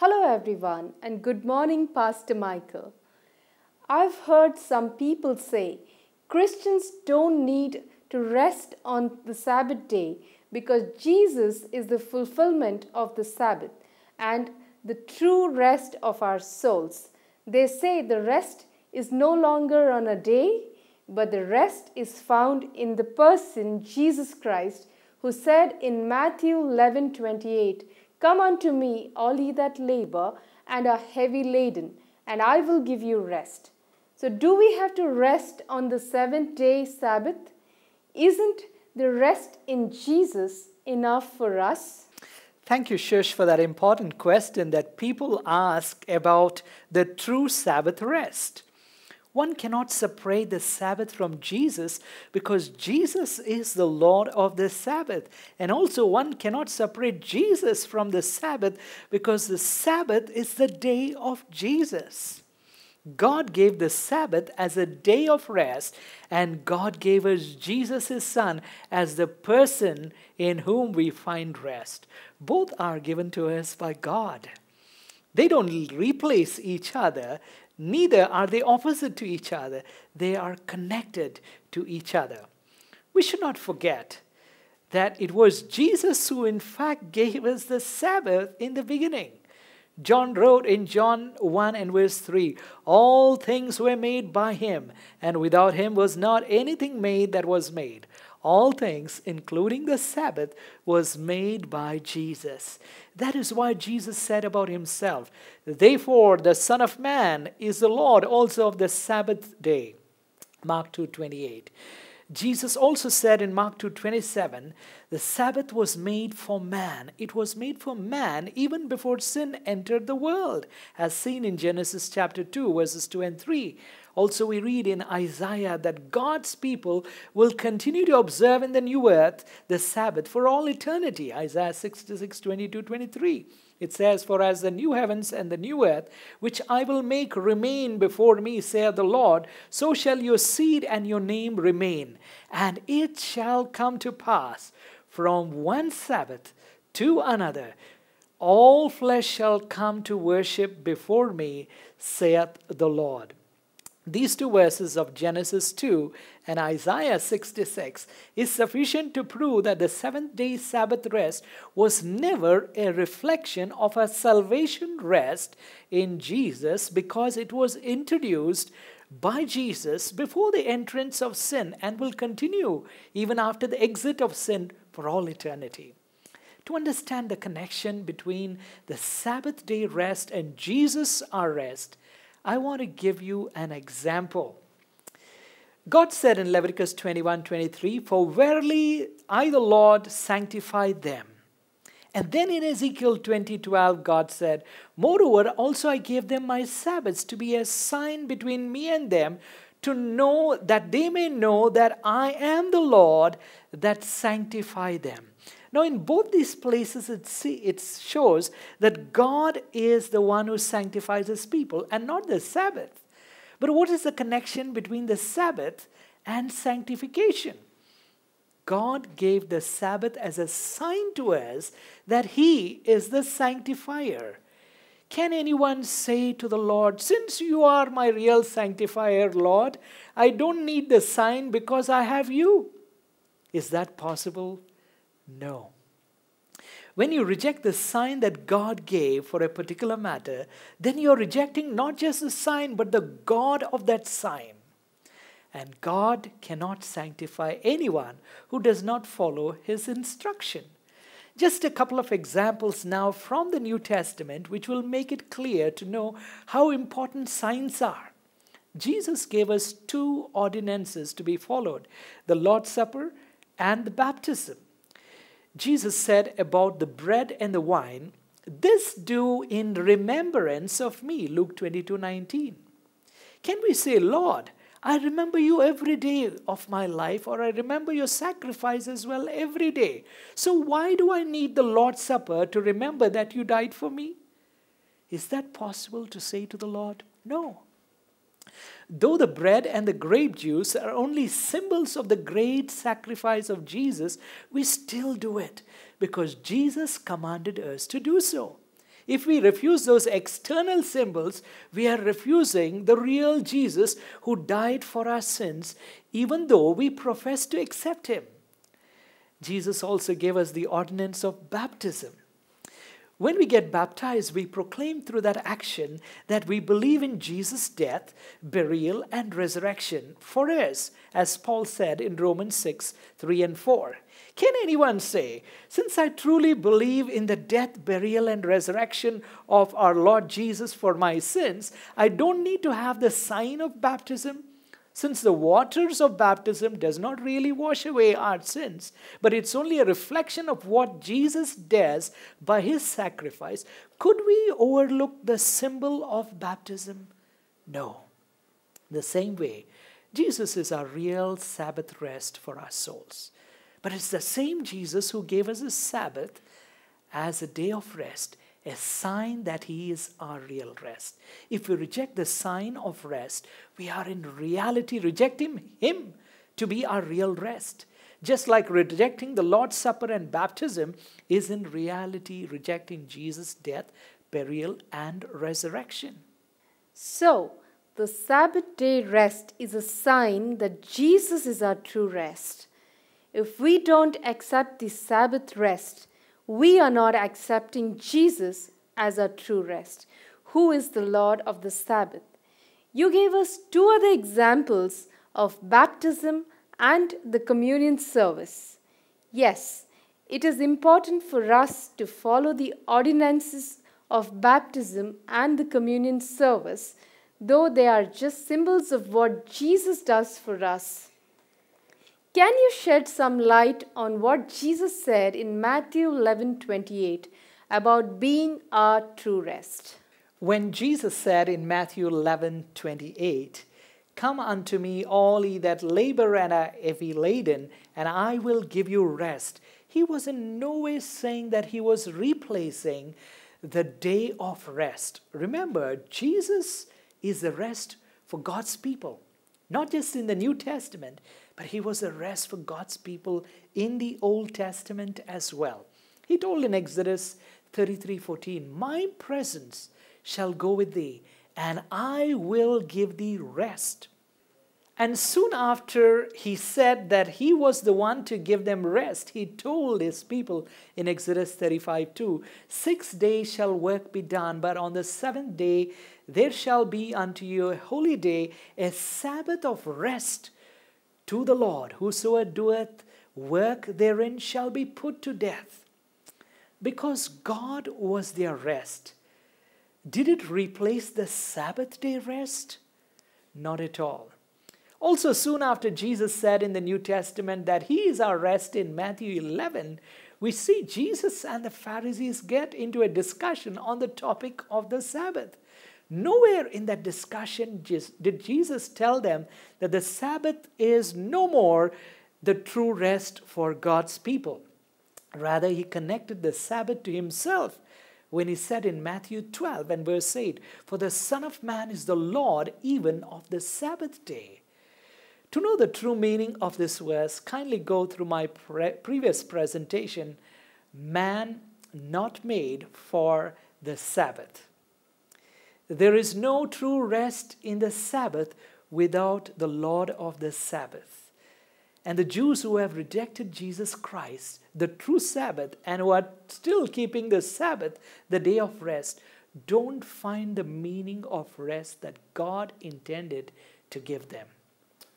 Hello, everyone, and good morning, Pastor Michael. I've heard some people say Christians don't need to rest on the Sabbath day because Jesus is the fulfillment of the Sabbath and the true rest of our souls. They say the rest is no longer on a day, but the rest is found in the person Jesus Christ, who said in Matthew 11 28, Come unto me, all ye that labor and are heavy laden, and I will give you rest. So, do we have to rest on the seventh day Sabbath? Isn't the rest in Jesus enough for us? Thank you, Shush, for that important question that people ask about the true Sabbath rest. One cannot separate the Sabbath from Jesus because Jesus is the Lord of the Sabbath. And also, one cannot separate Jesus from the Sabbath because the Sabbath is the day of Jesus. God gave the Sabbath as a day of rest, and God gave us Jesus, his Son, as the person in whom we find rest. Both are given to us by God. They don't replace each other, Neither are they opposite to each other, they are connected to each other. We should not forget that it was Jesus who, in fact, gave us the Sabbath in the beginning. John wrote in John 1 and verse 3 All things were made by him, and without him was not anything made that was made all things, including the Sabbath, was made by Jesus. That is why Jesus said about himself, Therefore, the Son of Man is the Lord also of the Sabbath day. Mark 2 28. Jesus also said in Mark 2:27, the Sabbath was made for man. It was made for man even before sin entered the world, as seen in Genesis chapter 2 verses 2 and 3. Also, we read in Isaiah that God's people will continue to observe in the new earth the Sabbath for all eternity. Isaiah 66 22 23. It says, For as the new heavens and the new earth, which I will make remain before me, saith the Lord, so shall your seed and your name remain. And it shall come to pass from one Sabbath to another, all flesh shall come to worship before me, saith the Lord. These two verses of Genesis 2 and Isaiah 66 is sufficient to prove that the seventh day Sabbath rest was never a reflection of a salvation rest in Jesus because it was introduced by Jesus before the entrance of sin and will continue even after the exit of sin for all eternity to understand the connection between the Sabbath day rest and Jesus our rest, I want to give you an example. God said in Leviticus 21 23, For verily I, the Lord, sanctify them. And then in Ezekiel 20 12, God said, Moreover, also I gave them my Sabbaths to be a sign between me and them, to know that they may know that I am the Lord that sanctify them. Now, in both these places, it, see, it shows that God is the one who sanctifies his people and not the Sabbath. But what is the connection between the Sabbath and sanctification? God gave the Sabbath as a sign to us that He is the sanctifier. Can anyone say to the Lord, Since you are my real sanctifier, Lord, I don't need the sign because I have you? Is that possible? No. When you reject the sign that God gave for a particular matter, then you're rejecting not just the sign, but the God of that sign. And God cannot sanctify anyone who does not follow his instruction. Just a couple of examples now from the New Testament, which will make it clear to know how important signs are. Jesus gave us two ordinances to be followed the Lord's Supper and the baptism. Jesus said about the bread and the wine, This do in remembrance of me. Luke 22 19. Can we say, Lord, I remember you every day of my life, or I remember your sacrifice as well every day. So why do I need the Lord's Supper to remember that you died for me? Is that possible to say to the Lord? No. Though the bread and the grape juice are only symbols of the great sacrifice of Jesus, we still do it because Jesus commanded us to do so. If we refuse those external symbols, we are refusing the real Jesus who died for our sins, even though we profess to accept him. Jesus also gave us the ordinance of baptism. When we get baptized, we proclaim through that action that we believe in Jesus' death, burial, and resurrection for us, as Paul said in Romans 6 3 and 4. Can anyone say, Since I truly believe in the death, burial, and resurrection of our Lord Jesus for my sins, I don't need to have the sign of baptism? since the waters of baptism does not really wash away our sins, but it's only a reflection of what Jesus does by his sacrifice, could we overlook the symbol of baptism? No. The same way, Jesus is our real Sabbath rest for our souls. But it's the same Jesus who gave us a Sabbath as a day of rest a sign that He is our real rest. If we reject the sign of rest, we are in reality rejecting Him to be our real rest. Just like rejecting the Lord's Supper and baptism is in reality rejecting Jesus' death, burial, and resurrection. So, the Sabbath day rest is a sign that Jesus is our true rest. If we don't accept the Sabbath rest, we are not accepting Jesus as our true rest, who is the Lord of the Sabbath. You gave us two other examples of baptism and the communion service. Yes, it is important for us to follow the ordinances of baptism and the communion service, though they are just symbols of what Jesus does for us. Can you shed some light on what Jesus said in Matthew 11 28 about being our true rest? When Jesus said in Matthew 11 28, Come unto me, all ye that labor and are heavy laden, and I will give you rest. He was in no way saying that he was replacing the day of rest. Remember, Jesus is the rest for God's people not just in the New Testament, but he was a rest for God's people in the Old Testament as well. He told in Exodus 33:14, "My presence shall go with thee, and I will give thee rest and soon after he said that he was the one to give them rest, he told his people in Exodus 35 2 Six days shall work be done, but on the seventh day there shall be unto you a holy day, a Sabbath of rest to the Lord. Whosoever doeth work therein shall be put to death. Because God was their rest, did it replace the Sabbath day rest? Not at all. Also, soon after Jesus said in the New Testament that He is our rest in Matthew 11, we see Jesus and the Pharisees get into a discussion on the topic of the Sabbath. Nowhere in that discussion did Jesus tell them that the Sabbath is no more the true rest for God's people. Rather, he connected the Sabbath to himself when he said in Matthew 12 and verse 8, For the Son of Man is the Lord even of the Sabbath day. To know the true meaning of this verse, kindly go through my pre previous presentation, Man Not Made for the Sabbath. There is no true rest in the Sabbath without the Lord of the Sabbath. And the Jews who have rejected Jesus Christ, the true Sabbath, and who are still keeping the Sabbath, the day of rest, don't find the meaning of rest that God intended to give them.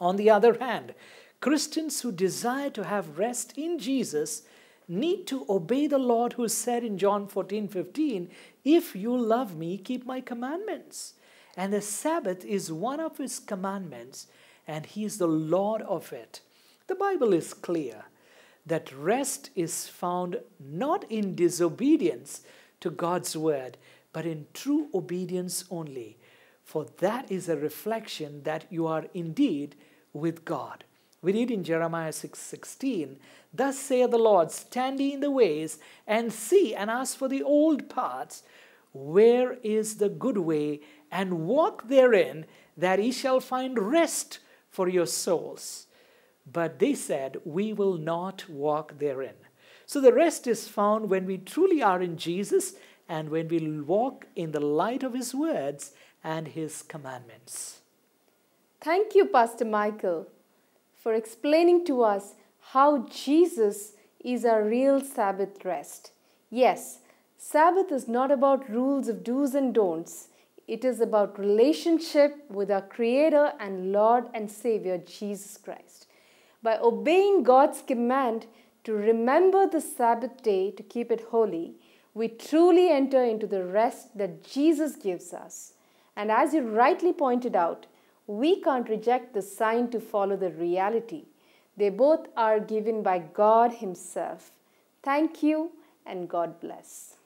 On the other hand, Christians who desire to have rest in Jesus need to obey the Lord who said in John 14 15, If you love me, keep my commandments. And the Sabbath is one of his commandments, and he is the Lord of it. The Bible is clear that rest is found not in disobedience to God's word, but in true obedience only for that is a reflection that you are indeed with God. We read in Jeremiah 6 Thus saith the Lord, Stand ye in the ways, and see, and ask for the old paths, where is the good way, and walk therein, that ye shall find rest for your souls. But they said, We will not walk therein. So the rest is found when we truly are in Jesus and when we walk in the light of his words and His commandments. Thank you, Pastor Michael, for explaining to us how Jesus is our real Sabbath rest. Yes, Sabbath is not about rules of do's and don'ts. It is about relationship with our Creator and Lord and Savior Jesus Christ. By obeying God's command to remember the Sabbath day to keep it holy, we truly enter into the rest that Jesus gives us. And as you rightly pointed out, we can't reject the sign to follow the reality. They both are given by God Himself. Thank you and God bless.